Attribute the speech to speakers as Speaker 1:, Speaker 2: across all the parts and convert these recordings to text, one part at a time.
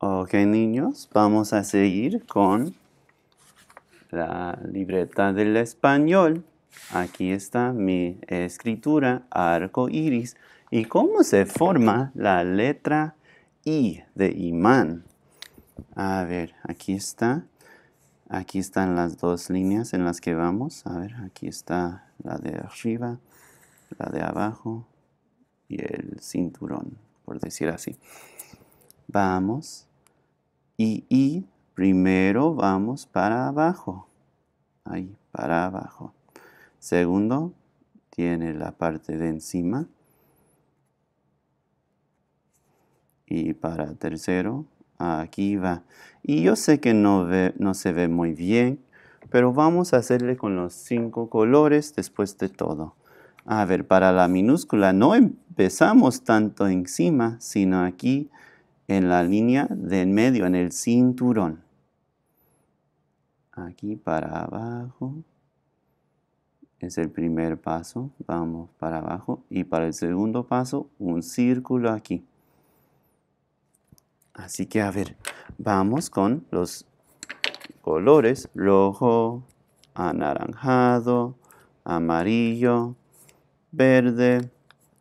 Speaker 1: Ok, niños, vamos a seguir con la libreta del español. Aquí está mi escritura arco iris. ¿Y cómo se forma la letra I de imán? A ver, aquí está. Aquí están las dos líneas en las que vamos. A ver, aquí está la de arriba, la de abajo y el cinturón, por decir así. Vamos y primero vamos para abajo. Ahí, para abajo. Segundo, tiene la parte de encima. Y para tercero, aquí va. Y yo sé que no, no se ve muy bien, pero vamos a hacerle con los cinco colores después de todo. A ver, para la minúscula no empezamos tanto encima, sino aquí en la línea de en medio, en el cinturón. Aquí para abajo. Es el primer paso. Vamos para abajo. Y para el segundo paso, un círculo aquí. Así que a ver, vamos con los colores rojo, anaranjado, amarillo, verde,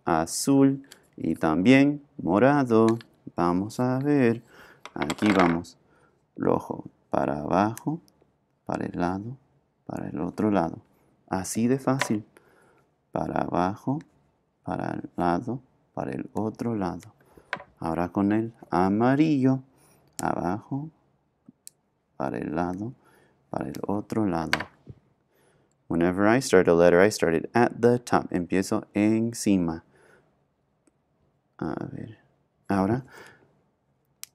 Speaker 1: azul y también morado. Vamos a ver. Aquí vamos. Rojo para abajo, para el lado, para el otro lado. Así de fácil. Para abajo, para el lado, para el otro lado. Ahora con el amarillo. Abajo, para el lado, para el otro lado. Whenever I start a letter, I start it at the top. Empiezo encima. A ver. Ahora,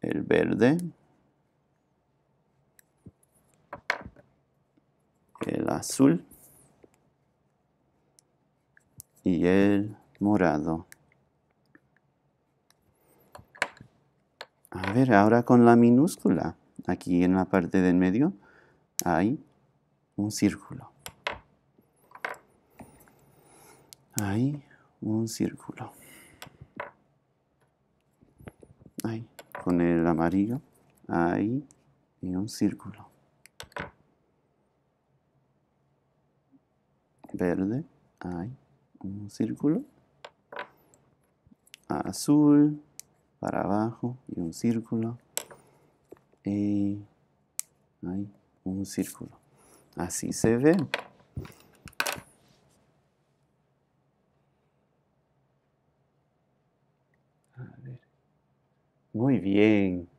Speaker 1: el verde, el azul y el morado. A ver, ahora con la minúscula, aquí en la parte del medio hay un círculo. Hay un círculo con el amarillo, hay y un círculo. Verde, hay un círculo. Azul, para abajo, y un círculo. Y hay un círculo. Así se ve. Muy bien.